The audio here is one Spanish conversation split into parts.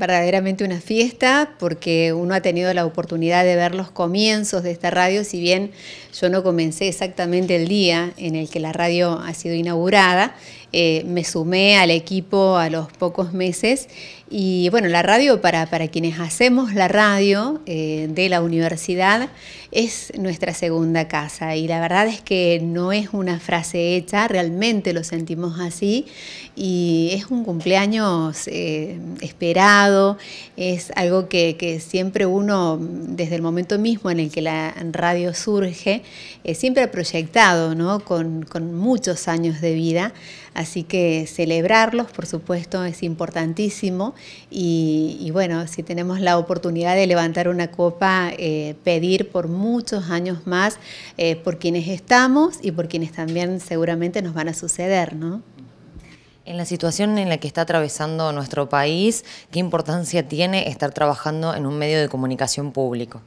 verdaderamente una fiesta porque uno ha tenido la oportunidad de ver los comienzos de esta radio, si bien yo no comencé exactamente el día en el que la radio ha sido inaugurada, eh, me sumé al equipo a los pocos meses y bueno, la radio para, para quienes hacemos la radio eh, de la universidad es nuestra segunda casa y la verdad es que no es una frase hecha, realmente lo sentimos así y es un cumpleaños eh, esperado, es algo que, que, siempre uno desde el momento mismo en el que la radio surge, siempre ha proyectado ¿no? con, con muchos años de vida. Así que celebrarlos, por supuesto, es importantísimo y, bueno, si tenemos la oportunidad de levantar una copa, eh, pedir por muchos años más eh, por quienes estamos y por quienes también seguramente nos van a suceder, ¿no? En la situación en la que está atravesando nuestro país, ¿qué importancia tiene estar trabajando en un medio de comunicación público?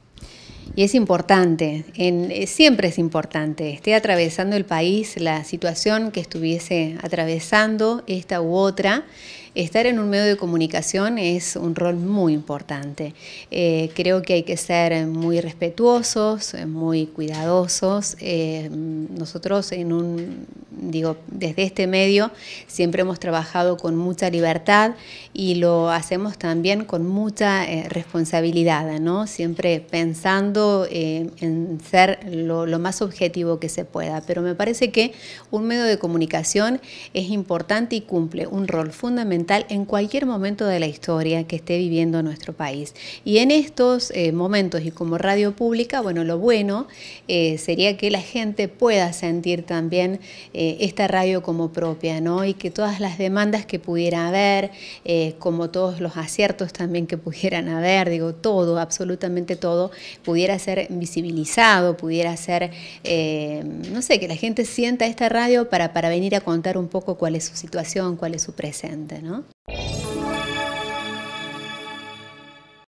Y es importante, en, eh, siempre es importante, esté atravesando el país la situación que estuviese atravesando, esta u otra, Estar en un medio de comunicación es un rol muy importante. Eh, creo que hay que ser muy respetuosos, eh, muy cuidadosos. Eh, nosotros digo, desde este medio siempre hemos trabajado con mucha libertad y lo hacemos también con mucha responsabilidad, ¿no? Siempre pensando en ser lo más objetivo que se pueda. Pero me parece que un medio de comunicación es importante y cumple un rol fundamental en cualquier momento de la historia que esté viviendo nuestro país. Y en estos eh, momentos y como radio pública, bueno, lo bueno eh, sería que la gente pueda sentir también eh, esta radio como propia, ¿no? Y que todas las demandas que pudiera haber, como todos los aciertos también que pudieran haber, digo, todo, absolutamente todo, pudiera ser visibilizado, pudiera ser, no sé, que la gente sienta esta radio para, para venir a contar un poco cuál es su situación, cuál es su presente, ¿no? 嗯。